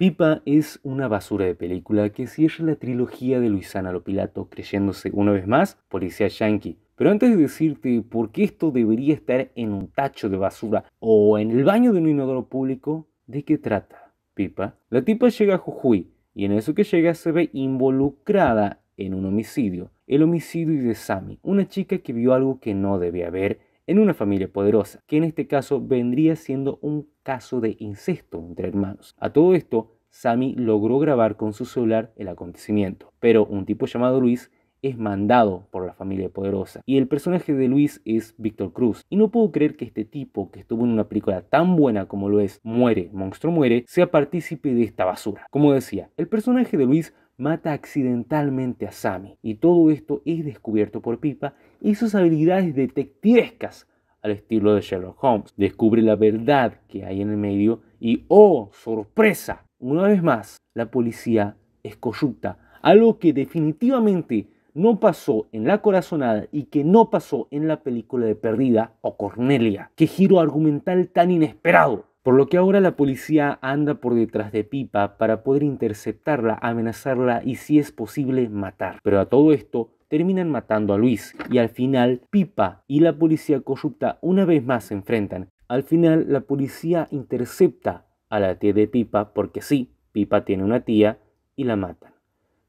Pipa es una basura de película que cierra la trilogía de Luisana Lopilato creyéndose una vez más policía yankee. Pero antes de decirte por qué esto debería estar en un tacho de basura o en el baño de un inodoro público, ¿de qué trata Pipa? La tipa llega a Jujuy y en eso que llega se ve involucrada en un homicidio, el homicidio de Sammy, una chica que vio algo que no debía haber en una familia poderosa, que en este caso vendría siendo un caso de incesto entre hermanos. A todo esto, Sammy logró grabar con su celular el acontecimiento, pero un tipo llamado Luis es mandado por la familia poderosa y el personaje de Luis es Víctor Cruz y no puedo creer que este tipo que estuvo en una película tan buena como lo es Muere, Monstruo Muere sea partícipe de esta basura. Como decía, el personaje de Luis mata accidentalmente a Sammy y todo esto es descubierto por Pipa y sus habilidades detectivescas al estilo de Sherlock Holmes. Descubre la verdad que hay en el medio y ¡oh, sorpresa! Una vez más, la policía es corrupta, algo que definitivamente no pasó en La Corazonada y que no pasó en la película de Perdida o Cornelia. ¡Qué giro argumental tan inesperado! por lo que ahora la policía anda por detrás de Pipa para poder interceptarla, amenazarla y si es posible matar. Pero a todo esto terminan matando a Luis y al final Pipa y la policía corrupta una vez más se enfrentan. Al final la policía intercepta a la tía de Pipa porque sí, Pipa tiene una tía y la matan.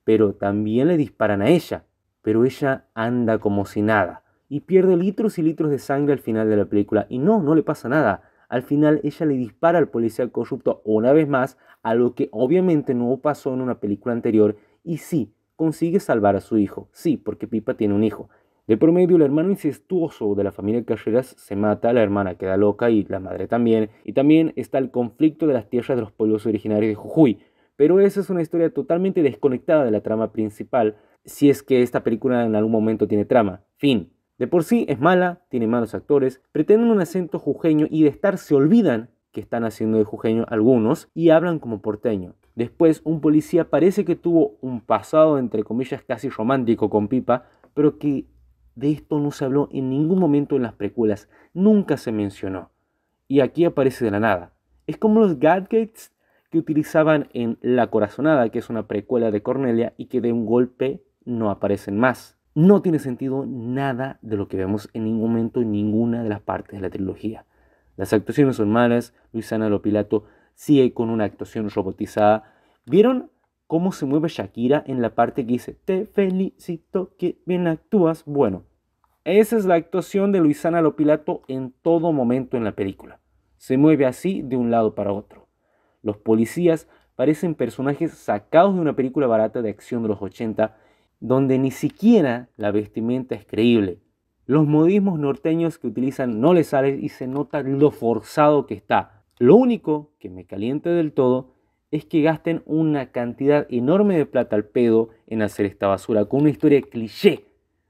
Pero también le disparan a ella, pero ella anda como si nada y pierde litros y litros de sangre al final de la película y no, no le pasa nada al final ella le dispara al policía corrupto una vez más, a lo que obviamente no pasó en una película anterior, y sí, consigue salvar a su hijo, sí, porque Pipa tiene un hijo. De promedio, el hermano incestuoso de la familia Carreras se mata, la hermana queda loca y la madre también, y también está el conflicto de las tierras de los pueblos originarios de Jujuy, pero esa es una historia totalmente desconectada de la trama principal, si es que esta película en algún momento tiene trama. Fin. De por sí es mala, tiene malos actores, pretenden un acento jujeño y de estar se olvidan que están haciendo de jujeño algunos y hablan como porteño. Después, un policía parece que tuvo un pasado, entre comillas, casi romántico con Pipa, pero que de esto no se habló en ningún momento en las precuelas, nunca se mencionó. Y aquí aparece de la nada. Es como los gadgets que utilizaban en La Corazonada, que es una precuela de Cornelia y que de un golpe no aparecen más. No tiene sentido nada de lo que vemos en ningún momento en ninguna de las partes de la trilogía. Las actuaciones son malas, Luisana Lopilato sigue con una actuación robotizada. ¿Vieron cómo se mueve Shakira en la parte que dice, te felicito que bien actúas? Bueno, esa es la actuación de Luisana Lopilato en todo momento en la película. Se mueve así de un lado para otro. Los policías parecen personajes sacados de una película barata de acción de los 80 donde ni siquiera la vestimenta es creíble. Los modismos norteños que utilizan no le salen y se nota lo forzado que está. Lo único que me caliente del todo es que gasten una cantidad enorme de plata al pedo en hacer esta basura, con una historia cliché,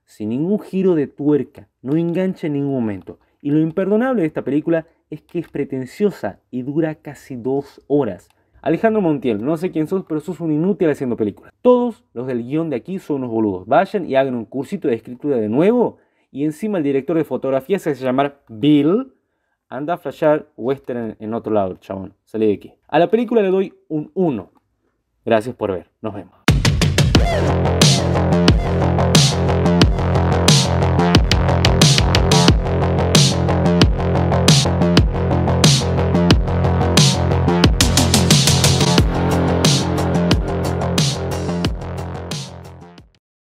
sin ningún giro de tuerca, no engancha en ningún momento. Y lo imperdonable de esta película es que es pretenciosa y dura casi dos horas. Alejandro Montiel, no sé quién sos, pero sos un inútil haciendo películas. Todos los del guión de aquí son unos boludos. Vayan y hagan un cursito de escritura de nuevo. Y encima el director de fotografía se hace llamar Bill. Anda a flashar western en otro lado, chabón. Salí de aquí. A la película le doy un 1. Gracias por ver. Nos vemos.